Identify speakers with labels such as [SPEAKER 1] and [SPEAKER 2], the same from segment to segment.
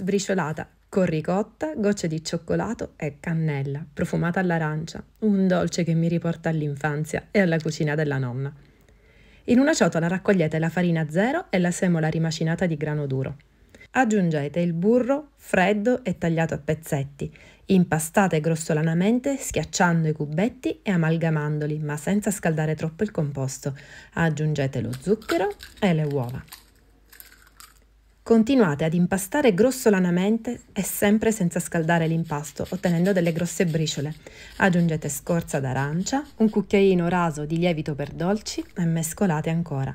[SPEAKER 1] sbriciolata con ricotta, gocce di cioccolato e cannella, profumata all'arancia, un dolce che mi riporta all'infanzia e alla cucina della nonna. In una ciotola raccogliete la farina zero e la semola rimacinata di grano duro. Aggiungete il burro freddo e tagliato a pezzetti. Impastate grossolanamente schiacciando i cubetti e amalgamandoli, ma senza scaldare troppo il composto. Aggiungete lo zucchero e le uova. Continuate ad impastare grossolanamente e sempre senza scaldare l'impasto, ottenendo delle grosse briciole. Aggiungete scorza d'arancia, un cucchiaino raso di lievito per dolci e mescolate ancora.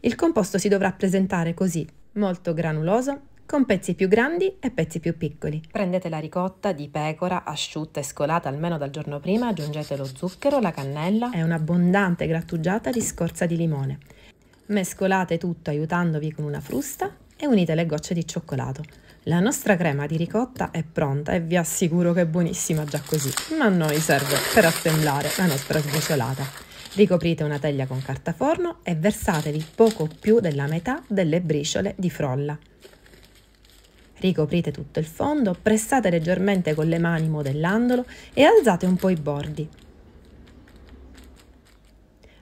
[SPEAKER 1] Il composto si dovrà presentare così, molto granuloso, con pezzi più grandi e pezzi più piccoli. Prendete la ricotta di pecora asciutta e scolata almeno dal giorno prima, aggiungete lo zucchero, la cannella e un'abbondante grattugiata di scorza di limone. Mescolate tutto aiutandovi con una frusta e unite le gocce di cioccolato. La nostra crema di ricotta è pronta e vi assicuro che è buonissima già così, ma a noi serve per assemblare la nostra sbriciolata. Ricoprite una teglia con carta forno e versatevi poco più della metà delle briciole di frolla. Ricoprite tutto il fondo, pressate leggermente con le mani modellandolo e alzate un po' i bordi.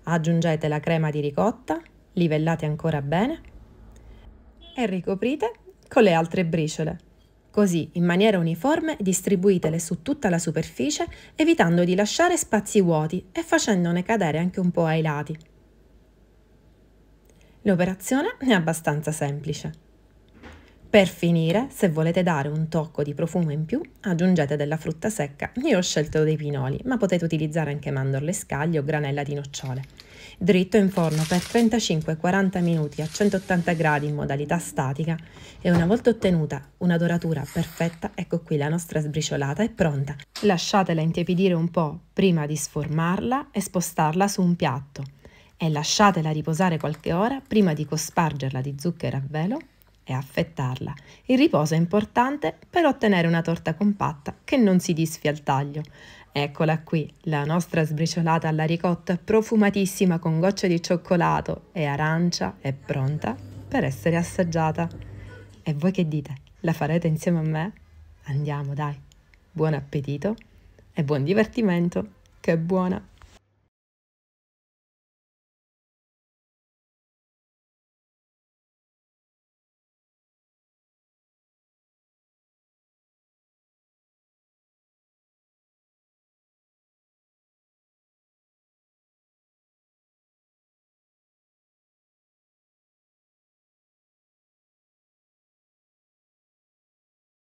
[SPEAKER 1] Aggiungete la crema di ricotta, livellate ancora bene e ricoprite con le altre briciole. Così, in maniera uniforme, distribuitele su tutta la superficie, evitando di lasciare spazi vuoti e facendone cadere anche un po' ai lati. L'operazione è abbastanza semplice. Per finire, se volete dare un tocco di profumo in più, aggiungete della frutta secca. Io ho scelto dei pinoli, ma potete utilizzare anche mandorle scaglie o granella di nocciole dritto in forno per 35-40 minuti a 180 gradi in modalità statica e una volta ottenuta una doratura perfetta, ecco qui la nostra sbriciolata è pronta. Lasciatela intiepidire un po' prima di sformarla e spostarla su un piatto e lasciatela riposare qualche ora prima di cospargerla di zucchero a velo e affettarla. Il riposo è importante per ottenere una torta compatta che non si disfia al taglio. Eccola qui, la nostra sbriciolata alla ricotta profumatissima con gocce di cioccolato e arancia è pronta per essere assaggiata. E voi che dite? La farete insieme a me? Andiamo, dai. Buon appetito e buon divertimento. Che buona!